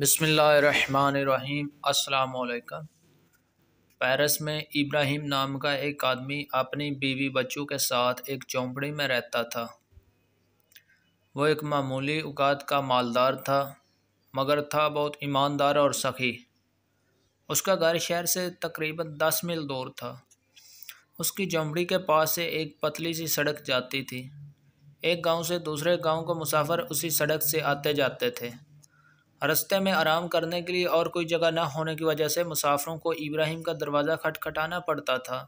बसमीम् अल्लाम पेरिस में इब्राहिम नाम का एक आदमी अपनी बीवी बच्चों के साथ एक चौंपड़ी में रहता था वो एक मामूली उकात का मालदार था मगर था बहुत ईमानदार और सखी उसका घर शहर से तकरीबन दस मील दूर था उसकी चौंपड़ी के पास से एक पतली सी सड़क जाती थी एक गांव से दूसरे गांव को मुसाफर उसी सड़क से आते जाते थे रस्ते में आराम करने के लिए और कोई जगह ना होने की वजह से मुसाफरों को इब्राहिम का दरवाज़ा खटखटाना पड़ता था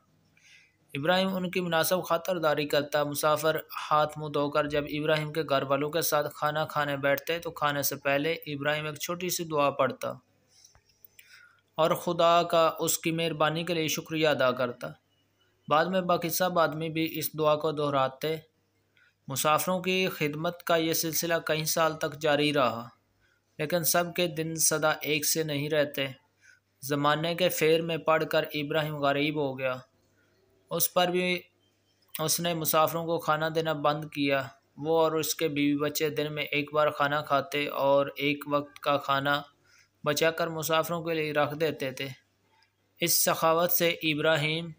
इब्राहिम उनकी मुनासब खातरदारी करता मुसाफर हाथ मुँह धोकर जब इब्राहिम के घर वालों के साथ खाना खाने बैठते तो खाने से पहले इब्राहिम एक छोटी सी दुआ पढ़ता और खुदा का उसकी मेहरबानी के लिए शुक्रिया अदा करता बाद में बाकी सब आदमी भी इस दुआ को दोहराते मुसाफरों की खिदमत का ये सिलसिला कई साल तक जारी रहा लेकिन सब के दिन सदा एक से नहीं रहते ज़माने के फेर में पढ़ कर इब्राहिम गरीब हो गया उस पर भी उसने मुसाफरों को खाना देना बंद किया वो और उसके बीवी बच्चे दिन में एक बार खाना खाते और एक वक्त का खाना बचाकर मुसाफरों के लिए रख देते थे इस सखावत से इब्राहिम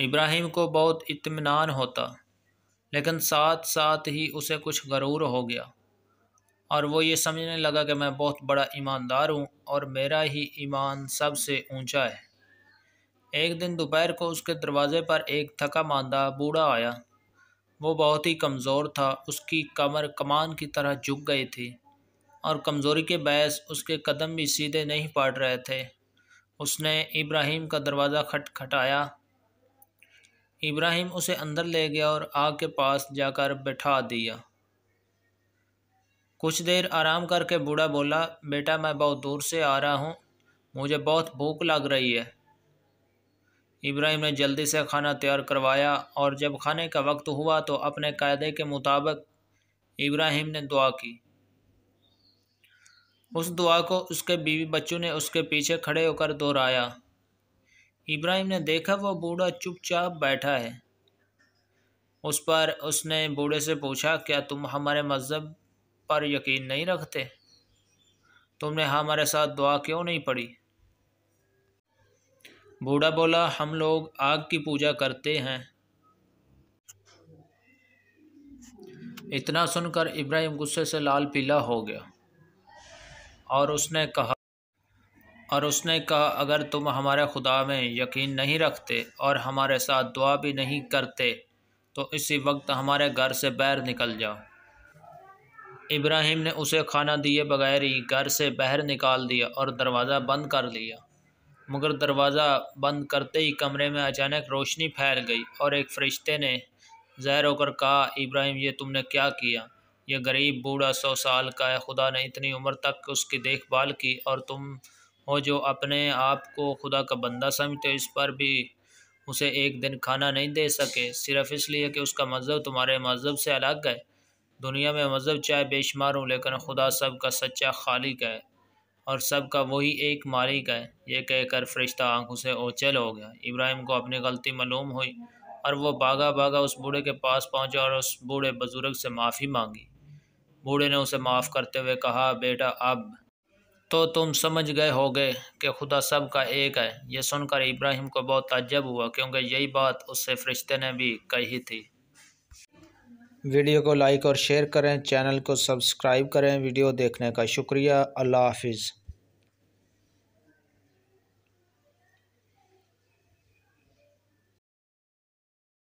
इब्राहिम को बहुत इत्मीनान होता लेकिन साथ साथ ही उसे कुछ गरूर हो गया और वो ये समझने लगा कि मैं बहुत बड़ा ईमानदार हूँ और मेरा ही ईमान सबसे ऊंचा है एक दिन दोपहर को उसके दरवाज़े पर एक थका मांदा बूढ़ा आया वो बहुत ही कमज़ोर था उसकी कमर कमान की तरह झुक गई थी और कमज़ोरी के बैस उसके कदम भी सीधे नहीं पड़ रहे थे उसने इब्राहिम का दरवाज़ा खटखटाया इब्राहिम उसे अंदर ले गया और आग के पास जाकर बैठा दिया कुछ देर आराम करके बूढ़ा बोला बेटा मैं बहुत दूर से आ रहा हूँ मुझे बहुत भूख लग रही है इब्राहिम ने जल्दी से खाना तैयार करवाया और जब खाने का वक्त हुआ तो अपने कायदे के मुताबिक इब्राहिम ने दुआ की उस दुआ को उसके बीवी बच्चों ने उसके पीछे खड़े होकर दोहराया इब्राहिम ने देखा वो बूढ़ा चुपचाप बैठा है उस पर उसने बूढ़े से पूछा क्या तुम हमारे मज़हब पर यकीन नहीं रखते तुमने हमारे साथ दुआ क्यों नहीं पढ़ी बूढ़ा बोला हम लोग आग की पूजा करते हैं इतना सुनकर इब्राहिम गुस्से से लाल पीला हो गया और उसने कहा और उसने कहा अगर तुम हमारे खुदा में यकीन नहीं रखते और हमारे साथ दुआ भी नहीं करते तो इसी वक्त हमारे घर से बैर निकल जाओ इब्राहिम ने उसे खाना दिए बगैर ही घर से बाहर निकाल दिया और दरवाज़ा बंद कर लिया मगर दरवाज़ा बंद करते ही कमरे में अचानक रोशनी फैल गई और एक फरिश्ते ने जहर होकर कहा इब्राहिम ये तुमने क्या किया यह गरीब बूढ़ा सौ साल का है खुदा ने इतनी उम्र तक उसकी देखभाल की और तुम हो जो अपने आप को खुदा का बंदा समझते हो इस पर भी उसे एक दिन खाना नहीं दे सके सिर्फ इसलिए कि उसका मज़हब तुम्हारे मज़हब से अलग है दुनिया में मज़हब चाहे बेशुमार हूँ लेकिन खुदा सब का सच्चा खालिक है और सब का वही एक मालिक है ये कहकर फरिश्ता आंखों से ओचल हो गया इब्राहिम को अपनी गलती मालूम हुई और वो भागा भागा उस बूढ़े के पास पहुँचा और उस बूढ़े बुज़ुर्ग से माफ़ी मांगी बूढ़े ने उसे माफ़ करते हुए कहा बेटा अब तो तुम समझ गए होगे कि खुदा सब का एक है यह सुनकर इब्राहिम को बहुत तजब हुआ क्योंकि यही बात उससे फरिश्ते ने भी कही थी वीडियो को लाइक और शेयर करें चैनल को सब्सक्राइब करें वीडियो देखने का शुक्रिया अल्लाह हाफिज़